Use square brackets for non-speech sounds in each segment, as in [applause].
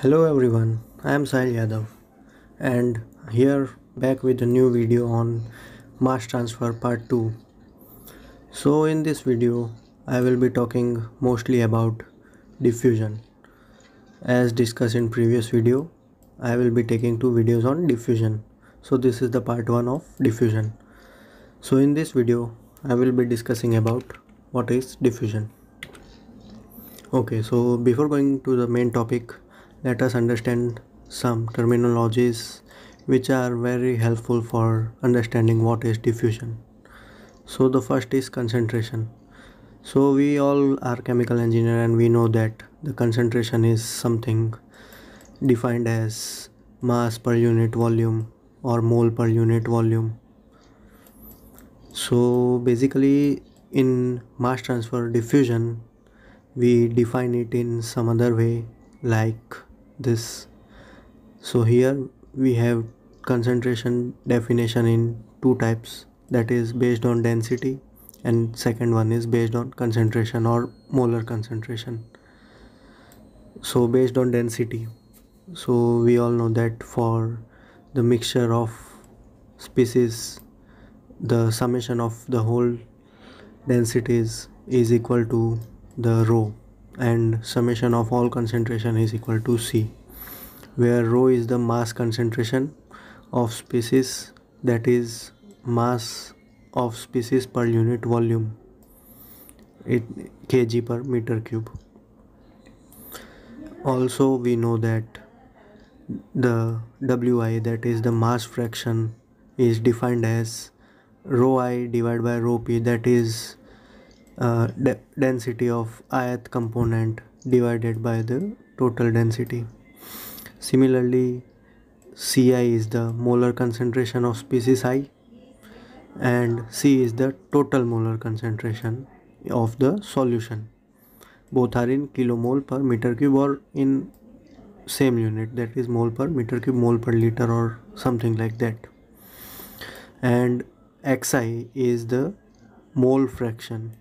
Hello everyone, I am Sahil Yadav and here back with a new video on mass transfer part 2. So in this video I will be talking mostly about diffusion. As discussed in previous video, I will be taking two videos on diffusion. So this is the part 1 of diffusion. So in this video I will be discussing about what is diffusion. Okay, so before going to the main topic let us understand some terminologies which are very helpful for understanding what is diffusion. So the first is concentration. So we all are chemical engineer and we know that the concentration is something defined as mass per unit volume or mole per unit volume. So basically in mass transfer diffusion we define it in some other way like this so here we have concentration definition in two types that is based on density and second one is based on concentration or molar concentration so based on density so we all know that for the mixture of species the summation of the whole densities is equal to the rho and summation of all concentration is equal to C where rho is the mass concentration of species that is mass of species per unit volume it kg per meter cube also we know that the wi that is the mass fraction is defined as rho i divided by rho p that is uh, de density of ith component divided by the total density similarly ci is the molar concentration of species i and c is the total molar concentration of the solution both are in kilomole per meter cube or in same unit that is mole per meter cube mole per liter or something like that and xi is the mole fraction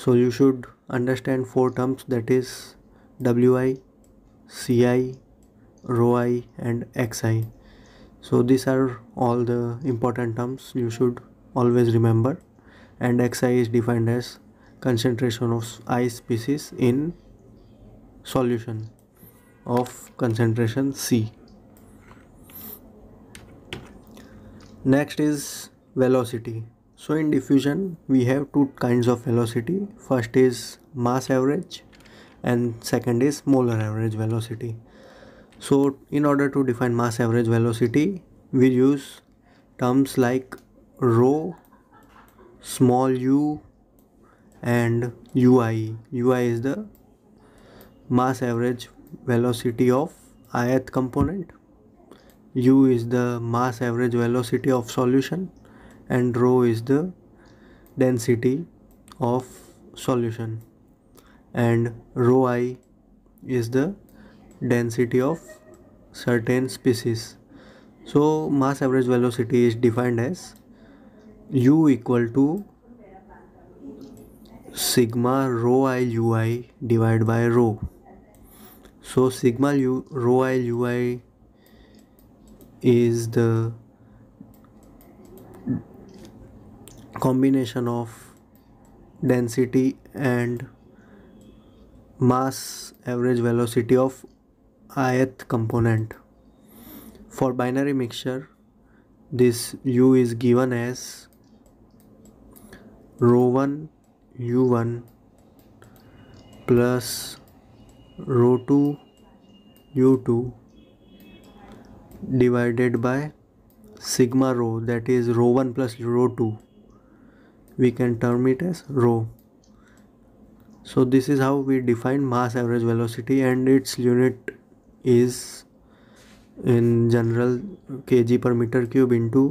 so you should understand four terms that is WI, CI, ROI and XI. So these are all the important terms you should always remember and XI is defined as concentration of I species in solution of concentration C. Next is velocity. So in diffusion we have two kinds of velocity. First is mass average and second is molar average velocity. So in order to define mass average velocity we use terms like rho, small u and ui. ui is the mass average velocity of ith component u is the mass average velocity of solution and rho is the density of solution and rho i is the density of certain species so mass average velocity is defined as u equal to sigma rho i divided by rho so sigma u, rho i u i is the combination of density and mass average velocity of ith component for binary mixture this u is given as rho 1 u1 plus rho 2 u2 divided by sigma rho that is rho 1 plus rho 2 we can term it as rho so this is how we define mass average velocity and its unit is in general kg per meter cube into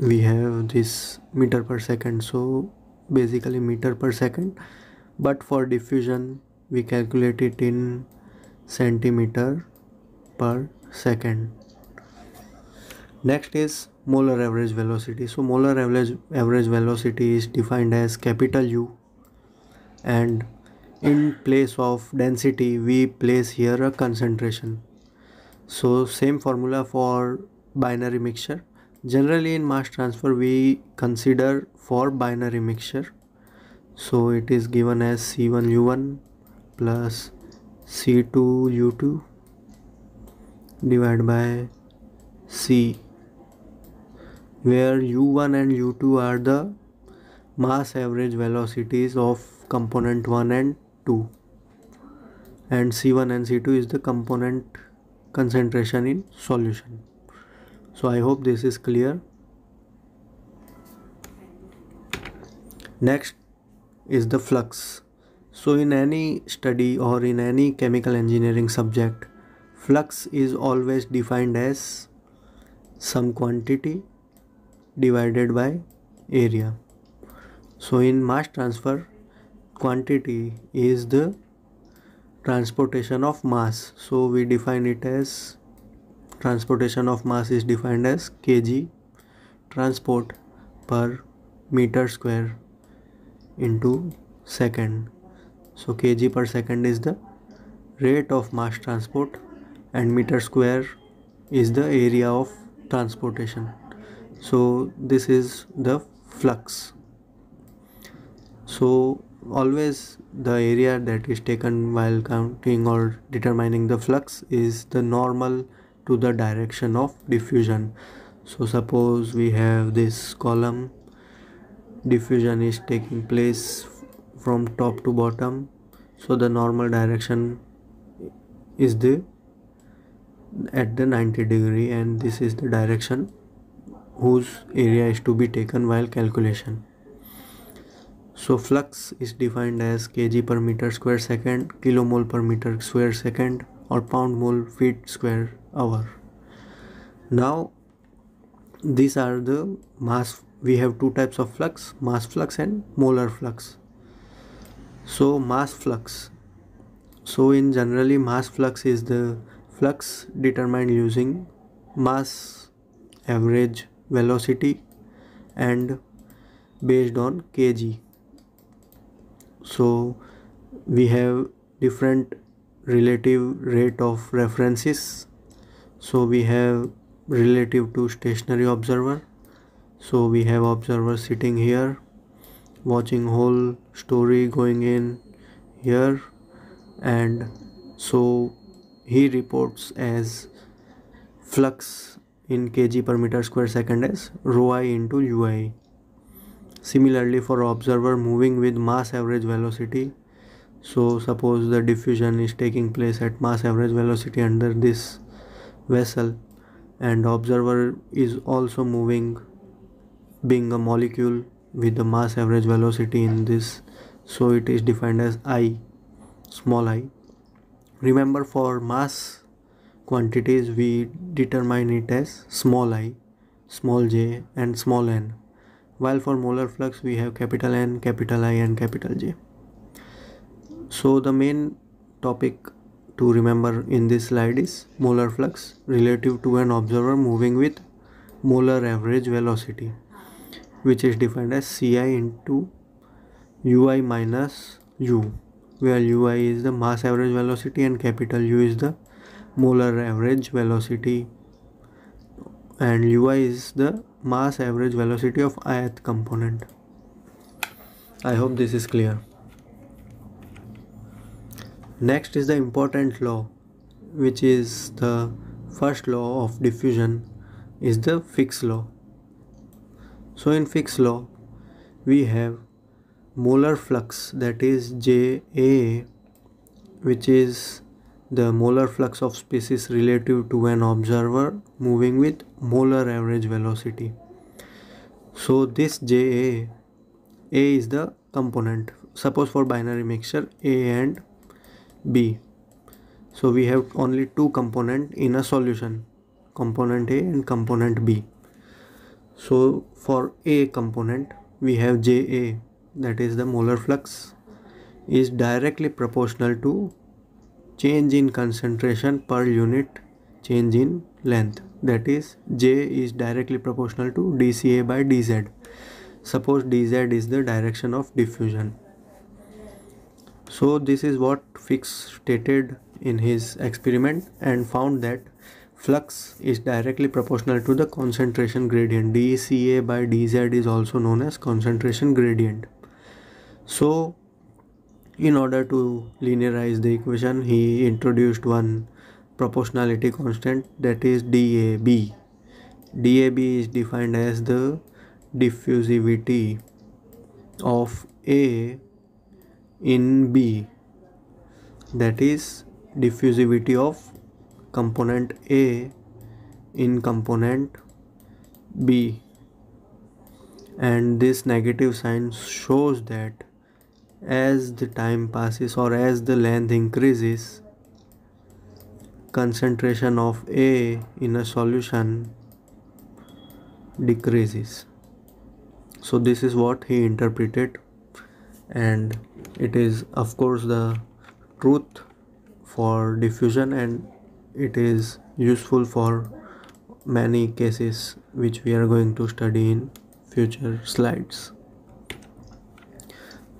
we have this meter per second so basically meter per second but for diffusion we calculate it in centimeter per second Next is molar average velocity. So molar average, average velocity is defined as capital U and in place of density we place here a concentration. So same formula for binary mixture. Generally in mass transfer we consider for binary mixture. So it is given as C1U1 plus C2U2 divided by C where u1 and u2 are the mass average velocities of component 1 and 2 and c1 and c2 is the component concentration in solution so i hope this is clear next is the flux so in any study or in any chemical engineering subject flux is always defined as some quantity divided by area so in mass transfer quantity is the transportation of mass so we define it as transportation of mass is defined as kg transport per meter square into second so kg per second is the rate of mass transport and meter square is the area of transportation so this is the flux so always the area that is taken while counting or determining the flux is the normal to the direction of diffusion so suppose we have this column diffusion is taking place from top to bottom so the normal direction is the at the 90 degree and this is the direction whose area is to be taken while calculation. So flux is defined as kg per meter square second, kilomole per meter square second or pound mole feet square hour. Now these are the mass we have two types of flux mass flux and molar flux so mass flux so in generally mass flux is the flux determined using mass average velocity and based on kg so we have different relative rate of references so we have relative to stationary observer so we have observer sitting here watching whole story going in here and so he reports as flux in kg per meter square second as rho i into ui. Similarly for observer moving with mass average velocity, so suppose the diffusion is taking place at mass average velocity under this vessel and observer is also moving being a molecule with the mass average velocity in this so it is defined as i small i remember for mass quantities we determine it as small i small j and small n while for molar flux we have capital n capital i and capital j so the main topic to remember in this slide is molar flux relative to an observer moving with molar average velocity which is defined as ci into ui minus u where ui is the mass average velocity and capital u is the molar average velocity and ui is the mass average velocity of ith component i hope this is clear next is the important law which is the first law of diffusion is the Fick's law so in Fick's law we have molar flux that is JA which is the molar flux of space is relative to an observer moving with molar average velocity so this ja a is the component suppose for binary mixture a and b so we have only two component in a solution component a and component b so for a component we have ja that is the molar flux is directly proportional to change in concentration per unit change in length that is J is directly proportional to dCA by dZ suppose dz is the direction of diffusion so this is what Fix stated in his experiment and found that flux is directly proportional to the concentration gradient dCA by dz is also known as concentration gradient so in order to linearize the equation, he introduced one proportionality constant that is DAB. DAB is defined as the diffusivity of A in B that is diffusivity of component A in component B and this negative sign shows that as the time passes or as the length increases concentration of A in a solution decreases so this is what he interpreted and it is of course the truth for diffusion and it is useful for many cases which we are going to study in future slides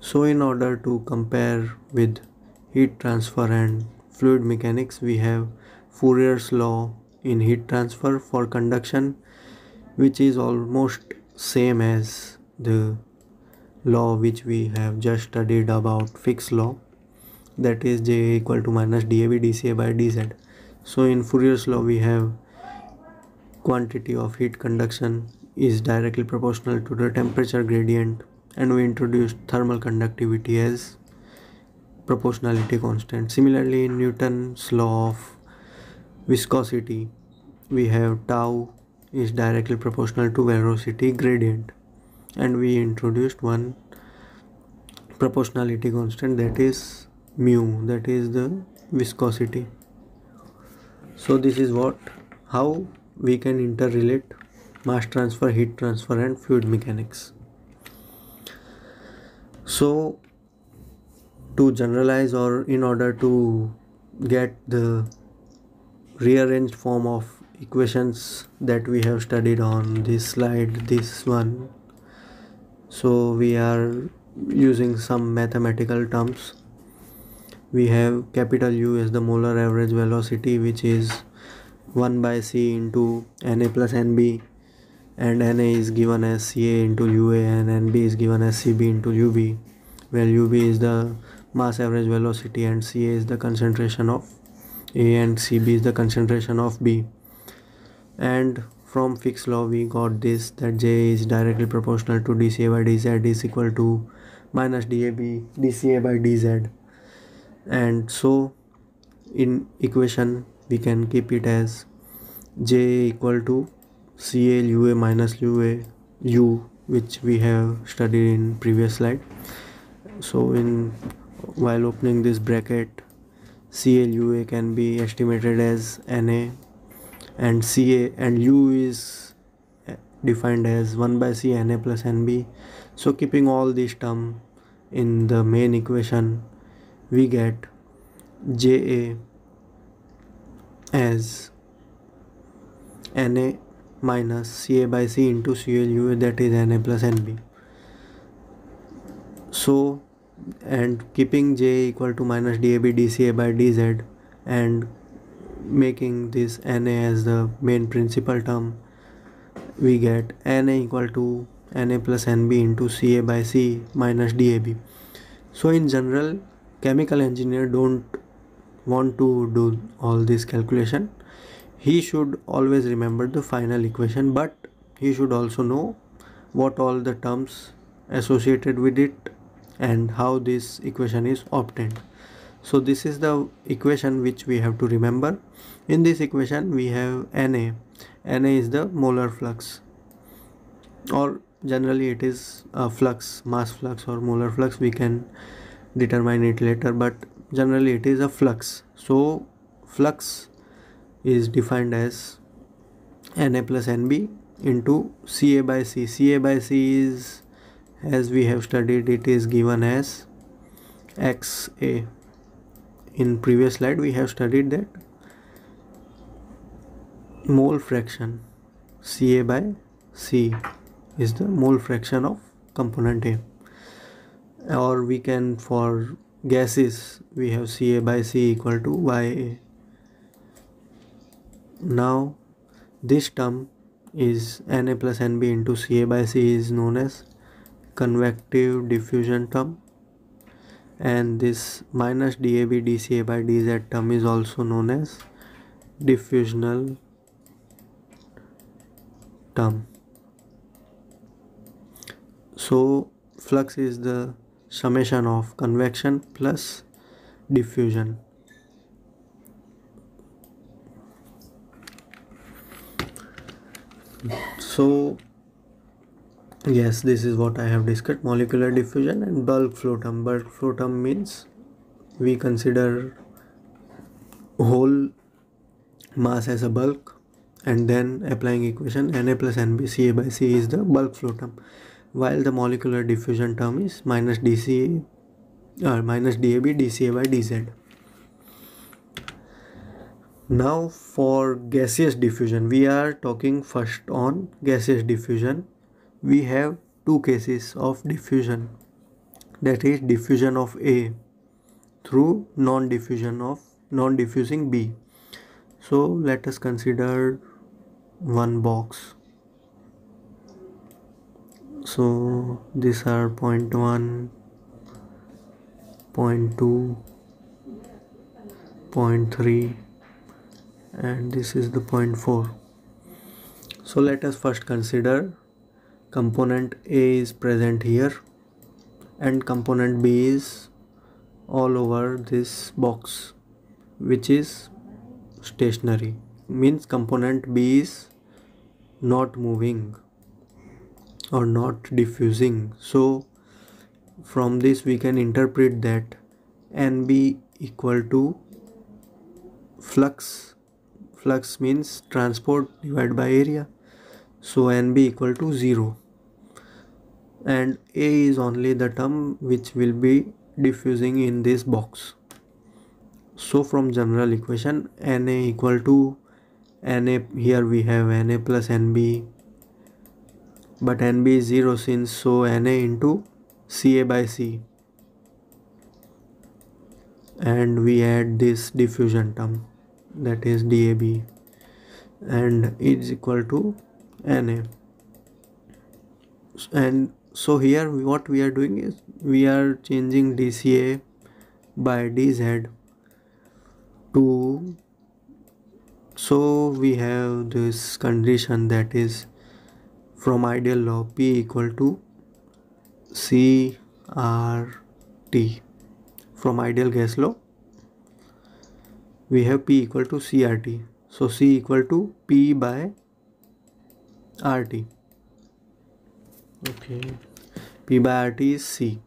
so in order to compare with heat transfer and fluid mechanics we have Fourier's law in heat transfer for conduction which is almost same as the law which we have just studied about Fick's law that is J equal to minus dAB dCA by dZ. So in Fourier's law we have quantity of heat conduction is directly proportional to the temperature gradient and we introduced thermal conductivity as proportionality constant similarly in Newton's law of viscosity we have tau is directly proportional to velocity gradient and we introduced one proportionality constant that is mu that is the viscosity so this is what how we can interrelate mass transfer heat transfer and fluid mechanics so, to generalize or in order to get the rearranged form of equations that we have studied on this slide, this one, so we are using some mathematical terms. We have capital U as the molar average velocity, which is 1 by c into na plus nb and NA is given as CA into UA and NB is given as CB into UB where UB is the mass average velocity and CA is the concentration of A and CB is the concentration of B and from fixed law we got this that J is directly proportional to dCA by dZ is equal to minus dAB dCA by dZ and so in equation we can keep it as J equal to CLUA minus UA U which we have studied in previous slide so in while opening this bracket CLUA can be estimated as NA and CA and U is eh, defined as 1 by C NA plus NB so keeping all these term in the main equation we get JA as NA minus CA by C into CLU that is NA plus NB. So and keeping J equal to minus DAB DCA by DZ and making this NA as the main principal term we get NA equal to NA plus NB into CA by C minus DAB. So in general chemical engineer don't want to do all this calculation he should always remember the final equation but he should also know what all the terms associated with it and how this equation is obtained so this is the equation which we have to remember in this equation we have na na is the molar flux or generally it is a flux mass flux or molar flux we can determine it later but generally it is a flux so flux is defined as na plus nb into ca by c ca by c is as we have studied it is given as xa in previous slide we have studied that mole fraction ca by c is the mole fraction of component a or we can for gases we have ca by c equal to ya now this term is Na plus Nb into Ca by C is known as convective diffusion term and this minus dab dca by dz term is also known as diffusional term so flux is the summation of convection plus diffusion so yes this is what i have discussed molecular diffusion and bulk flow term bulk flow term means we consider whole mass as a bulk and then applying equation na plus nb ca by c is the bulk flow term while the molecular diffusion term is minus dc or uh, minus dab dca by dz now for gaseous diffusion we are talking first on gaseous diffusion we have two cases of diffusion that is diffusion of a through non diffusion of non diffusing b so let us consider one box so these are point 1 point 2 point 3 and this is the point 4 so let us first consider component A is present here and component B is all over this box which is stationary means component B is not moving or not diffusing so from this we can interpret that NB equal to flux flux means transport divided by area so nb equal to 0 and a is only the term which will be diffusing in this box so from general equation na equal to na here we have na plus nb but nb is 0 since so na into ca by c and we add this diffusion term that is dab and is hmm. equal to na and so here what we are doing is we are changing dca by dz to so we have this condition that is from ideal law p equal to c r t from ideal gas law we have P equal to CRT. So C equal to P by RT. Okay. P by RT is C.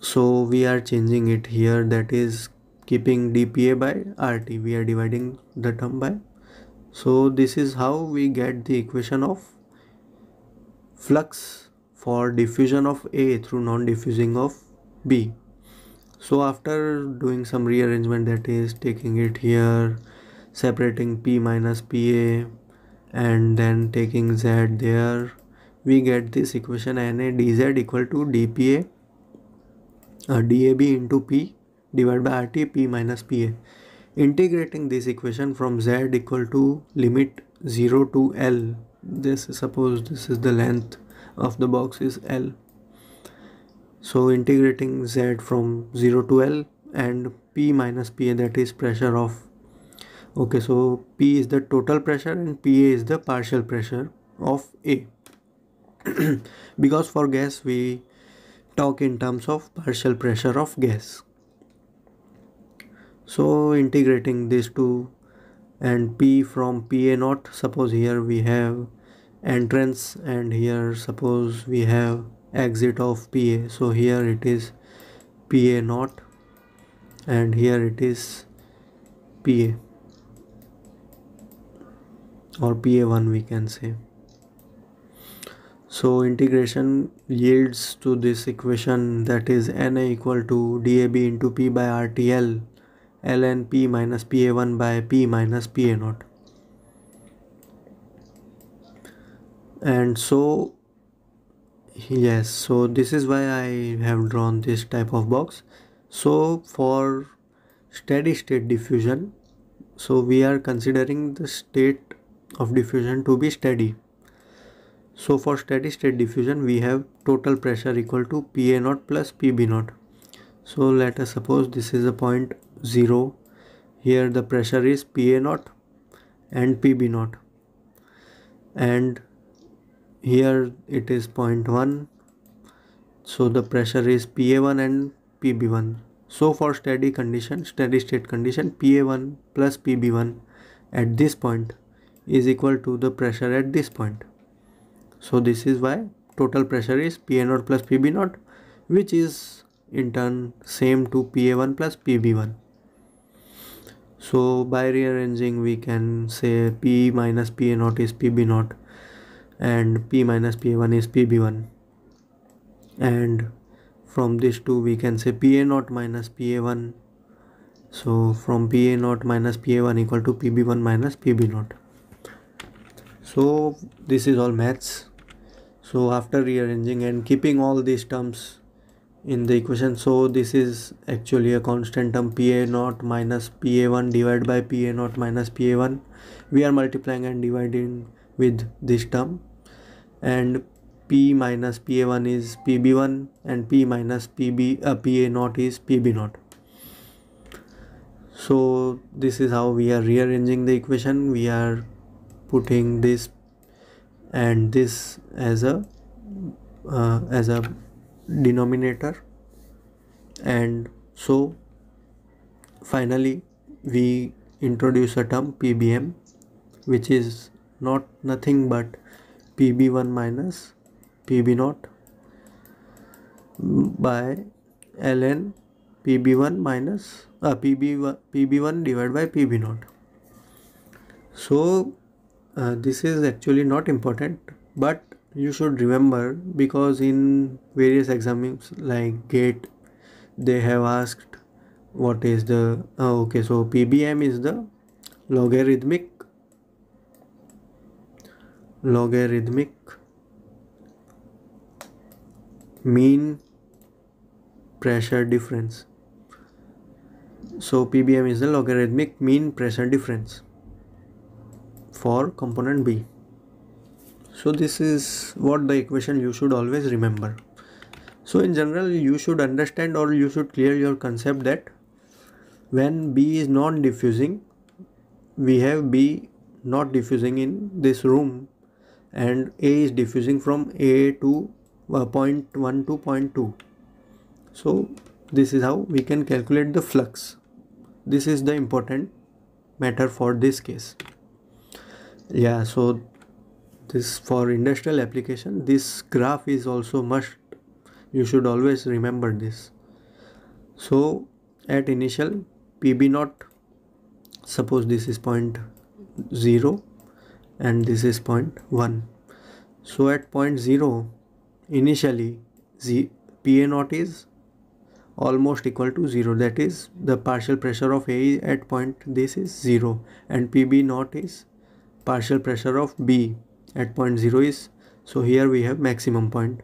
So we are changing it here that is keeping DPA by RT. We are dividing the term by. So this is how we get the equation of flux for diffusion of A through non-diffusing of B so after doing some rearrangement that is taking it here separating p minus pa and then taking z there we get this equation na dz equal to dpa uh, dab into p divided by rt p minus pa integrating this equation from z equal to limit 0 to l this suppose this is the length of the box is l so integrating z from 0 to l and p minus pa that is pressure of okay so p is the total pressure and pa is the partial pressure of a [clears throat] because for gas we talk in terms of partial pressure of gas so integrating these two and p from pa naught suppose here we have entrance and here suppose we have exit of PA so here it is PA naught and here it is PA or PA1 we can say so integration yields to this equation that is Na equal to DAB into P by RTL ln P minus PA1 by P minus pa naught, and so yes so this is why i have drawn this type of box so for steady state diffusion so we are considering the state of diffusion to be steady so for steady state diffusion we have total pressure equal to pa naught plus pb naught so let us suppose this is a point zero here the pressure is pa naught and pb naught and here it is 0.1 so the pressure is pa1 and pb1 so for steady condition steady state condition pa1 plus pb1 at this point is equal to the pressure at this point so this is why total pressure is pa0 plus pb0 which is in turn same to pa1 plus pb1 so by rearranging we can say p minus pa0 is pb0 and p minus pa1 is pb1 and from these two we can say pa0 minus pa1 so from pa0 minus pa1 equal to pb1 minus pb0 so this is all maths so after rearranging and keeping all these terms in the equation so this is actually a constant term pa0 minus pa1 divided by pa0 minus pa1 we are multiplying and dividing with this term and p minus pa1 is pb1 and p minus pb uh, pa0 is pb0 so this is how we are rearranging the equation we are putting this and this as a uh, as a denominator and so finally we introduce a term pbm which is not nothing but pb1 minus pb 0 by ln pb1 minus uh, pb1 pb1 divided by pb 0 so uh, this is actually not important but you should remember because in various exams like gate they have asked what is the uh, okay so pbm is the logarithmic logarithmic mean pressure difference so PBM is the logarithmic mean pressure difference for component B so this is what the equation you should always remember so in general you should understand or you should clear your concept that when B is non-diffusing we have B not diffusing in this room and A is diffusing from A to uh, point 0.1 to point 0.2. So this is how we can calculate the flux. This is the important matter for this case. Yeah, so this for industrial application, this graph is also must. You should always remember this. So at initial PB not. suppose this is point 0 and this is point 1 so at point 0 initially the PA naught is almost equal to 0 that is the partial pressure of A at point this is 0 and PB naught is partial pressure of B at point 0 is so here we have maximum point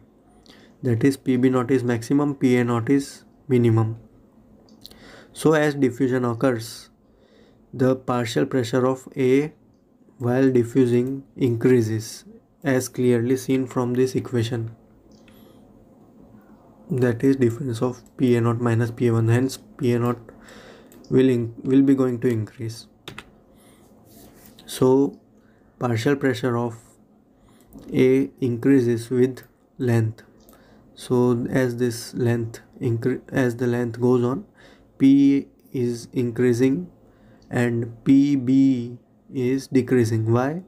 that is PB naught is maximum PA naught is minimum so as diffusion occurs the partial pressure of A while diffusing increases as clearly seen from this equation that is difference of pa naught minus pa1 hence pa naught will will be going to increase so partial pressure of a increases with length so as this length as the length goes on p is increasing and pb is decreasing why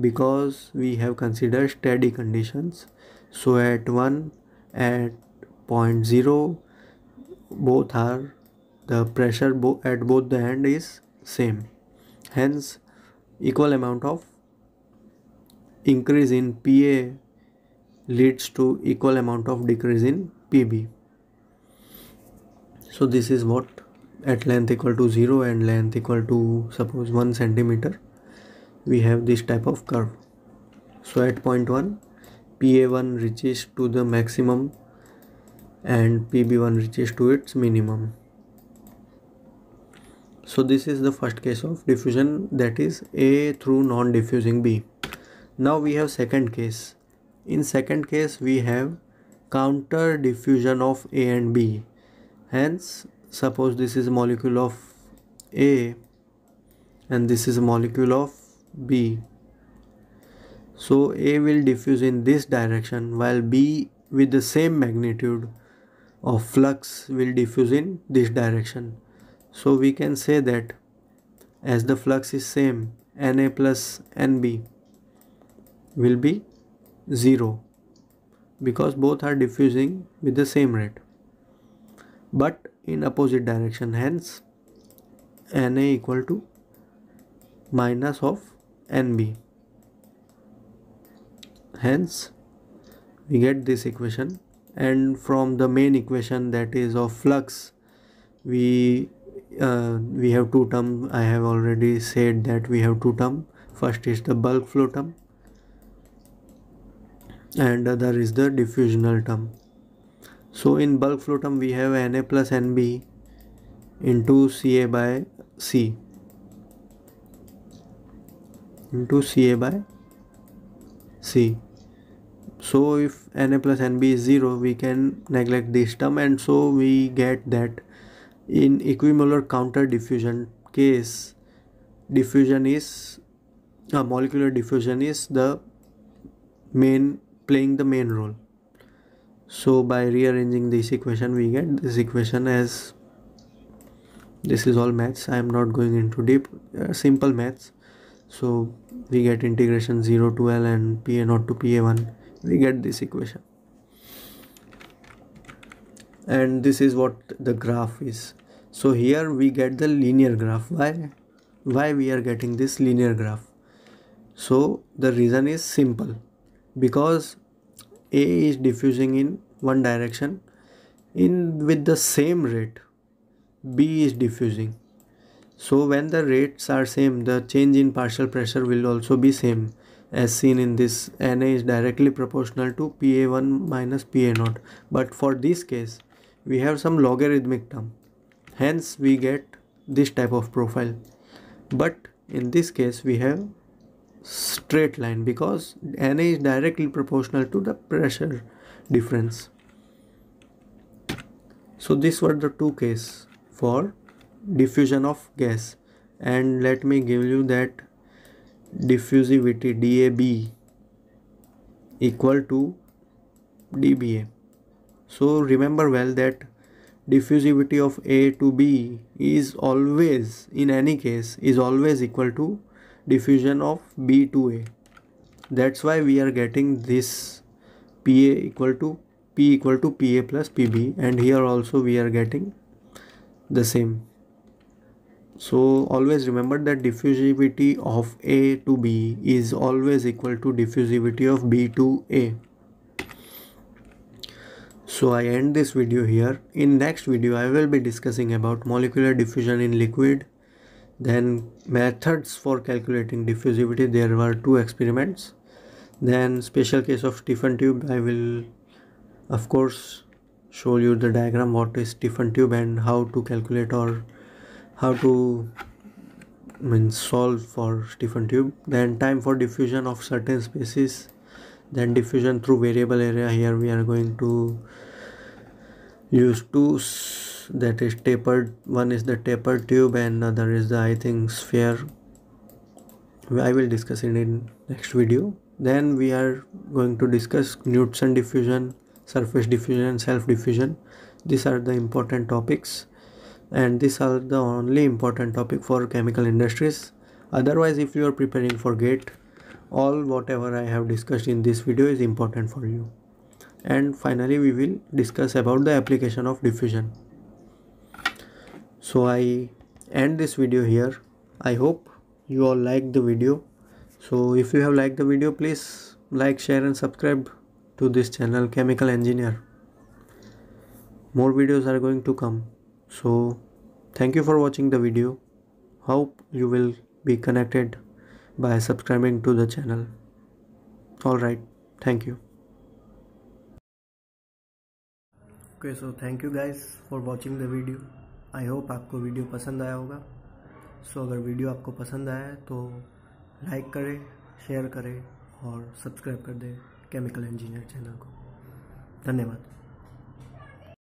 because we have considered steady conditions so at 1 at 0.0 both are the pressure bo at both the end is same hence equal amount of increase in PA leads to equal amount of decrease in PB so this is what at length equal to 0 and length equal to suppose 1 centimeter we have this type of curve so at point 1 pa1 reaches to the maximum and pb1 reaches to its minimum so this is the first case of diffusion that is a through non-diffusing b now we have second case in second case we have counter diffusion of a and b hence suppose this is a molecule of A and this is a molecule of B so A will diffuse in this direction while B with the same magnitude of flux will diffuse in this direction so we can say that as the flux is same Na plus Nb will be 0 because both are diffusing with the same rate but in opposite direction hence na equal to minus of nb hence we get this equation and from the main equation that is of flux we uh, we have two term i have already said that we have two term first is the bulk flow term and other is the diffusional term so in bulk flow term we have Na plus Nb into Ca by C into Ca by C. So if Na plus Nb is 0 we can neglect this term and so we get that in equimolar counter diffusion case diffusion is uh, molecular diffusion is the main playing the main role so by rearranging this equation we get this equation as this is all maths i am not going into deep uh, simple maths so we get integration 0 to l and pa naught to pa1 we get this equation and this is what the graph is so here we get the linear graph why why we are getting this linear graph so the reason is simple because a is diffusing in one direction in with the same rate B is diffusing so when the rates are same the change in partial pressure will also be same as seen in this Na is directly proportional to PA1 minus PA0 but for this case we have some logarithmic term hence we get this type of profile but in this case we have straight line because Na is directly proportional to the pressure difference. So these were the two cases for diffusion of gas and let me give you that diffusivity DAB equal to DBA. So remember well that diffusivity of A to B is always in any case is always equal to diffusion of B to A. That's why we are getting this PA equal to P equal to PA plus PB and here also we are getting the same. So always remember that diffusivity of A to B is always equal to diffusivity of B to A. So I end this video here. In next video I will be discussing about molecular diffusion in liquid then methods for calculating diffusivity there were two experiments then special case of stiffen tube I will of course show you the diagram what is stiffen tube and how to calculate or how to I mean, solve for stiffen tube then time for diffusion of certain species then diffusion through variable area here we are going to use two that is tapered one is the tapered tube and another is the I think sphere I will discuss it in next video then we are going to discuss Knudsen diffusion surface diffusion self diffusion these are the important topics and these are the only important topic for chemical industries otherwise if you are preparing for gate all whatever I have discussed in this video is important for you and finally we will discuss about the application of diffusion so i end this video here i hope you all liked the video so if you have liked the video please like share and subscribe to this channel chemical engineer more videos are going to come so thank you for watching the video hope you will be connected by subscribing to the channel alright thank you okay so thank you guys for watching the video I hope आपको video पसंद आया होगा सो अगर video आपको पसंद आया है तो लाइक करें शेयर करें और सब्सक्राइब कर दें केमिकल इंजीनियर चैनल को धन्यवाद